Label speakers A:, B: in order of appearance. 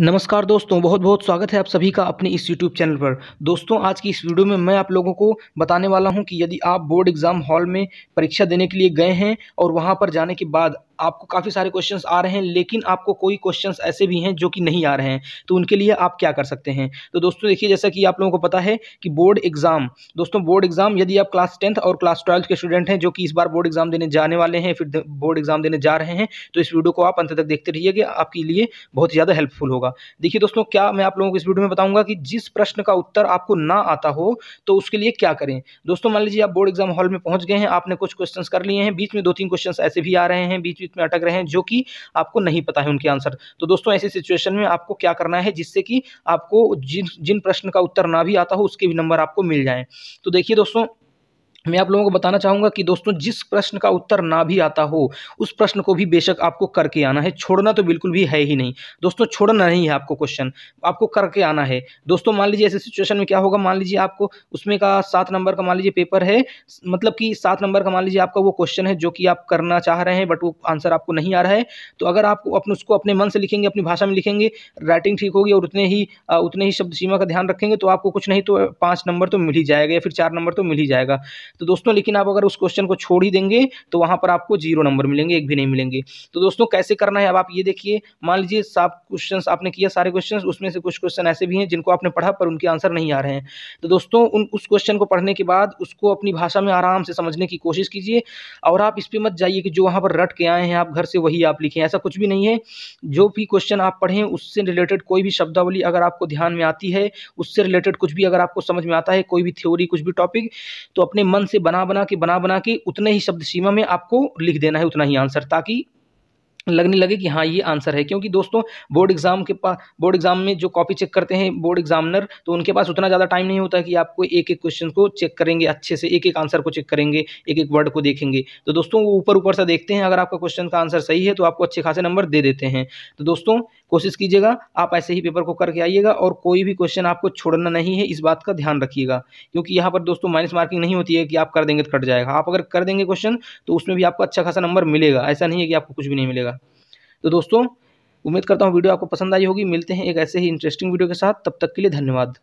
A: नमस्कार दोस्तों बहुत बहुत स्वागत है आप सभी का अपने इस यूट्यूब चैनल पर दोस्तों आज की इस वीडियो में मैं आप लोगों को बताने वाला हूं कि यदि आप बोर्ड एग्ज़ाम हॉल में परीक्षा देने के लिए गए हैं और वहां पर जाने के बाद आपको काफ़ी सारे क्वेश्चन आ रहे हैं लेकिन आपको कोई क्वेश्चन ऐसे भी हैं जो कि नहीं आ रहे हैं तो उनके लिए आप क्या कर सकते हैं तो दोस्तों देखिए जैसा कि आप लोगों को पता है कि बोर्ड एग्ज़ाम दोस्तों बोर्ड एग्ज़ाम यदि आप क्लास टेंथ और क्लास ट्वेल्थ के स्टूडेंट हैं जो कि इस बार बोर्ड एग्ज़ाम देने जाने वाले हैं फिर बोर्ड एग्ज़ाम देने जा रहे हैं तो इस वीडियो को आप अंत तक देखते रहिएगा आपके लिए बहुत ज़्यादा हेल्पफुल होगा देखिए दोस्तों क्या मैं आप लोगों को इस वीडियो में बताऊंगा कि जिस प्रश्न का उत्तर आपको ना आता हो तो उसके लिए क्या करें दोस्तों मान लीजिए आप बोर्ड एग्जाम हॉल में पहुंच गए हैं आपने कुछ क्वेश्चन कर लिए हैं बीच में दो तीन क्वेश्चन ऐसे भी आ रहे हैं बीच में बीच में अटक रहे हैं जो कि आपको नहीं पता है उनके आंसर तो दोस्तों ऐसी सिचुएशन में आपको क्या करना है जिससे कि आपको जिन जिन प्रश्न का उत्तर ना भी आता हो उसके भी नंबर आपको मिल जाए तो देखिए दोस्तों मैं आप लोगों को बताना चाहूँगा कि दोस्तों जिस प्रश्न का उत्तर ना भी आता हो उस प्रश्न को भी बेशक आपको करके आना है छोड़ना तो बिल्कुल भी है ही नहीं दोस्तों छोड़ना नहीं है आपको क्वेश्चन आपको करके आना है दोस्तों मान लीजिए ऐसे सिचुएशन में क्या होगा मान लीजिए आपको उसमें का सात नंबर का मान लीजिए पेपर है मतलब कि सात नंबर का मान लीजिए आपका वो क्वेश्चन है जो कि आप करना चाह रहे हैं बट वो आंसर आपको नहीं आ रहा है तो अगर आप अपने उसको अपने मन से लिखेंगे अपनी भाषा में लिखेंगे राइटिंग ठीक होगी और उतने ही उतने ही शब्द सीमा का ध्यान रखेंगे तो आपको कुछ नहीं तो पाँच नंबर तो मिल ही जाएगा या फिर चार नंबर तो मिल ही जाएगा तो दोस्तों लेकिन आप अगर उस क्वेश्चन को छोड़ ही देंगे तो वहाँ पर आपको जीरो नंबर मिलेंगे एक भी नहीं मिलेंगे तो दोस्तों कैसे करना है अब आप ये देखिए मान लीजिए साफ क्वेश्चन आपने किया सारे क्वेश्चन उसमें से कुछ क्वेश्चन ऐसे भी हैं जिनको आपने पढ़ा पर उनके आंसर नहीं आ रहे हैं तो दोस्तों उन उस क्वेश्चन को पढ़ने के बाद उसको अपनी भाषा में आराम से समझने की कोशिश कीजिए और आप इस पर मत जाइए कि जो वहाँ पर रट के आए हैं आप घर से वही आप लिखें ऐसा कुछ भी नहीं है जो भी क्वेश्चन आप पढ़ें उससे रिलेटेड कोई भी शब्दावली अगर आपको ध्यान में आती है उससे रिलेटेड कुछ भी अगर आपको समझ में आता है कोई भी थ्योरी कुछ भी टॉपिक तो अपने मन मन से बना बना के बना बना के उतने ही शब्द सीमा में आपको लिख देना है उतना ही आंसर ताकि लगने लगे कि हाँ ये आंसर है क्योंकि दोस्तों बोर्ड एग्ज़ाम के पास बोर्ड एग्ज़ाम में जो कॉपी चेक करते हैं बोर्ड एग्जामिनर तो उनके पास उतना ज़्यादा टाइम नहीं होता कि आपको एक एक क्वेश्चन को चेक करेंगे अच्छे से एक एक आंसर को चेक करेंगे एक एक वर्ड को देखेंगे तो दोस्तों वो ऊपर ऊपर से देखते हैं अगर आपका क्वेश्चन का आंसर सही है तो आपको अच्छे खासे नंबर दे देते हैं तो दोस्तों कोशिश कीजिएगा आप ऐसे ही पेपर को करके आइएगा और कोई भी क्वेश्चन आपको छोड़ना नहीं है इस बात का ध्यान रखिएगा क्योंकि यहाँ पर दोस्तों माइनस मार्किंग नहीं होती है कि आप कर देंगे तो कट जाएगा आप अगर कर देंगे क्वेश्चन तो उसमें भी आपको अच्छा खासा नंबर मिलेगा ऐसा नहीं है कि आपको कुछ भी नहीं मिलेगा तो दोस्तों उम्मीद करता हूँ वीडियो आपको पसंद आई होगी मिलते हैं एक ऐसे ही इंटरेस्टिंग वीडियो के साथ तब तक के लिए धन्यवाद